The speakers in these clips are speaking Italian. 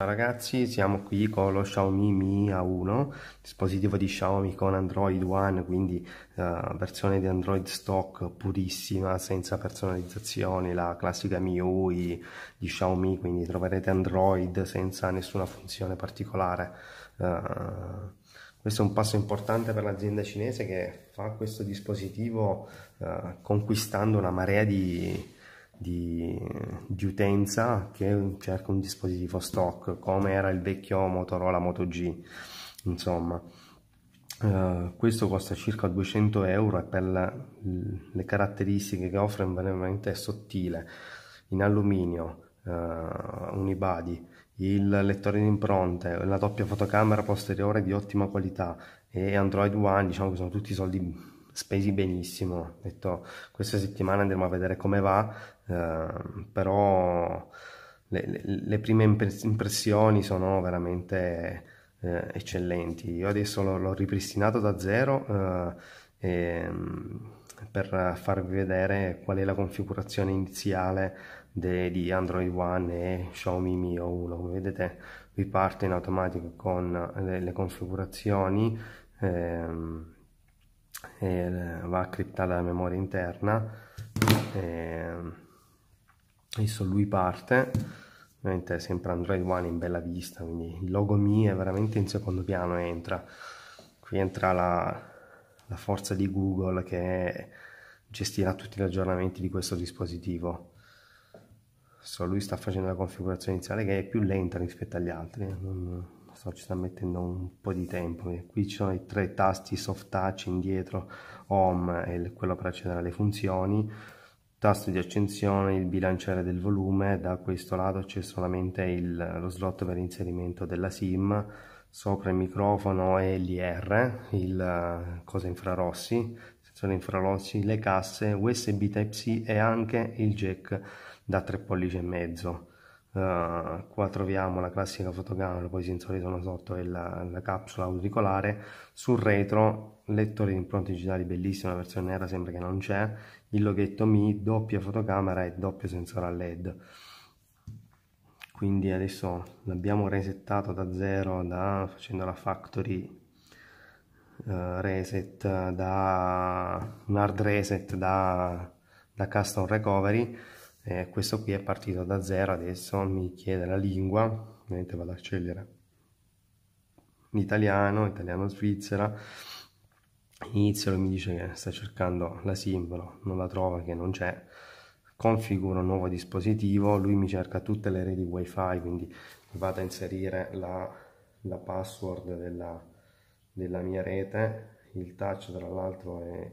Ragazzi siamo qui con lo Xiaomi Mi A1 dispositivo di Xiaomi con Android One quindi uh, versione di Android stock purissima senza personalizzazioni la classica MIUI di Xiaomi quindi troverete Android senza nessuna funzione particolare uh, questo è un passo importante per l'azienda cinese che fa questo dispositivo uh, conquistando una marea di di, di utenza che cerca un dispositivo stock come era il vecchio Motorola Moto G insomma Uh, questo costa circa 200 euro e per la, le caratteristiche che offre è veramente sottile in alluminio uh, eh, unibody il lettore di impronte la doppia fotocamera posteriore di ottima qualità e android one diciamo che sono tutti soldi spesi benissimo. Ho detto questa settimana andremo a vedere come va, eh, però le, le, le, prime impressioni sono veramente eh, eccellenti. Io adesso l'ho, l'ho ripristinato da zero eh, e, ehm, per farvi vedere qual è la configurazione iniziale de, di Android One e Xiaomi Mi o 1. Come vedete vi parte in automatico con le, le configurazioni. Ehm, eh, va a criptare la memoria interna e adesso lui parte ovviamente è sempre Android One in bella vista quindi il logo Mi è veramente in secondo piano entra qui entra la, la forza di Google che gestirà tutti gli aggiornamenti di questo dispositivo adesso lui sta facendo la configurazione iniziale che è più lenta rispetto agli altri eh, non, so, ci sta mettendo un po' di tempo. Qui ci sono i tre tasti soft touch indietro, home e quello per accedere alle funzioni, tasto di accensione, il bilanciere del volume, da questo lato c'è solamente il, lo slot per inserimento della SIM, sopra il microfono e l'IR, il cosa infrarossi, sensore infrarossi, le casse, USB Type-C e anche il jack da 3 pollici e mezzo. Uh, qua troviamo la classica fotocamera, poi i sensori sono sotto e la, la capsula auricolare. Sul retro, lettore di impronte digitali bellissima, la versione nera sembra che non c'è, il loghetto Mi, doppia fotocamera e doppio sensore a LED. Quindi adesso l'abbiamo resettato da zero da, facendo la factory uh, reset, da un hard reset da, da custom recovery eh, questo qui è partito da zero adesso mi chiede la lingua ovviamente vado a scegliere l'italiano, italiano svizzera inizio mi dice che sta cercando la simbolo non la trova che non c'è configuro un nuovo dispositivo lui mi cerca tutte le reti wifi quindi vado a inserire la, la password della, della mia rete il touch tra l'altro è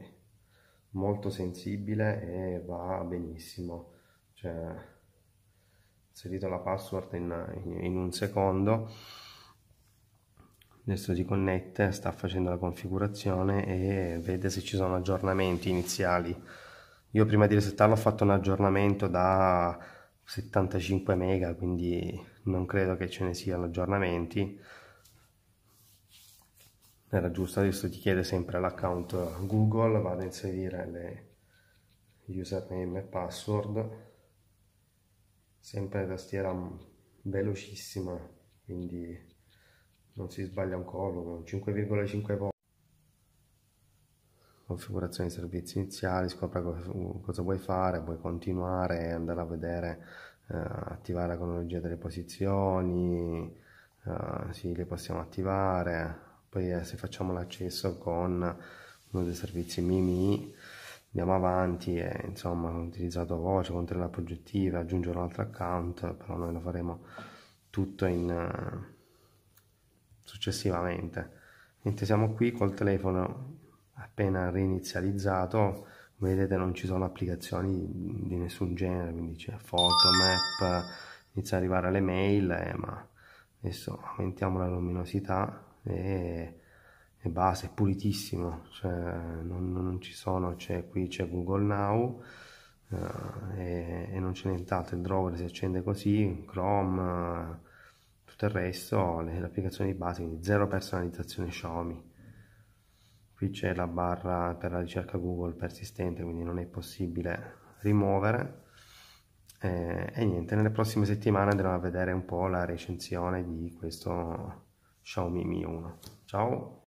molto sensibile e va benissimo cioè, inserito la password in, in un secondo adesso si connette, sta facendo la configurazione e vede se ci sono aggiornamenti iniziali. Io prima di resettarlo ho fatto un aggiornamento da 75 mega, quindi non credo che ce ne siano aggiornamenti. Era giusto, adesso ti chiede sempre l'account Google, vado a inserire le username e password sempre tastiera velocissima quindi non si sbaglia un collo con 5,5 volt configurazione dei servizi iniziali scopra cosa vuoi fare puoi continuare andare a vedere eh, attivare la cronologia delle posizioni eh, sì, le possiamo attivare poi eh, se facciamo l'accesso con uno dei servizi mimi andiamo avanti e insomma ho utilizzato voce, controllo appoggettiva, aggiungere un altro account, però noi lo faremo tutto in, eh, successivamente. Niente, siamo qui col telefono appena reinizializzato, come vedete non ci sono applicazioni di nessun genere, quindi c'è foto, map, inizia ad arrivare le mail, eh, ma adesso aumentiamo la luminosità e e basta, è pulitissimo, cioè, non, non, ci sono, c'è qui c'è Google Now uh, e, e, non c'è nient'altro, il drover si accende così, Chrome, uh, tutto il resto, le, le applicazioni di base, quindi zero personalizzazione Xiaomi. Qui c'è la barra per la ricerca Google persistente, quindi non è possibile rimuovere. E, e niente, nelle prossime settimane andremo a vedere un po' la recensione di questo Xiaomi Mi 1. Ciao!